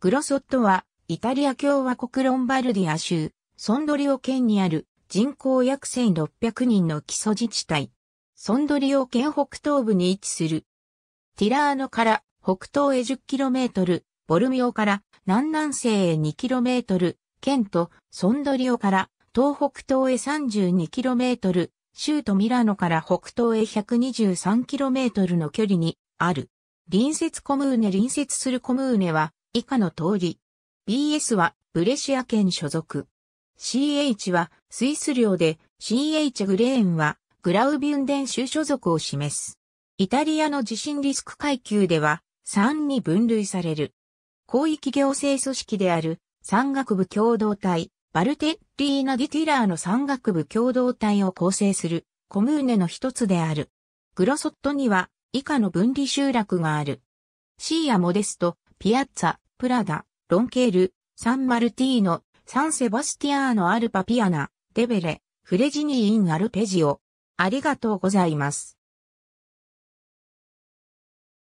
グロソットは、イタリア共和国ロンバルディア州、ソンドリオ県にある人口約1600人の基礎自治体。ソンドリオ県北東部に位置する。ティラーノから北東へ 10km、ボルミオから南南西へ 2km、県とソンドリオから東北東へ 32km、州とミラノから北東へ 123km の距離にある。隣接コムーネ隣接するコムーネは以下の通り。BS はブレシア県所属。CH はスイス領で CH グレーンはグラウビュンデン州所属を示す。イタリアの地震リスク階級では3に分類される。広域行政組織である山岳部共同体、バルテッリーナ・ディティラーの山岳部共同体を構成するコムーネの一つである。グロソットには以下の分離集落がある。シーア・モデスト、ピアッツァ、プラダ、ロンケール、サンマルティーノ、サンセバスティアーノ・アルパピアナ、デベレ、フレジニー・イン・アルペジオ。ありがとうございます。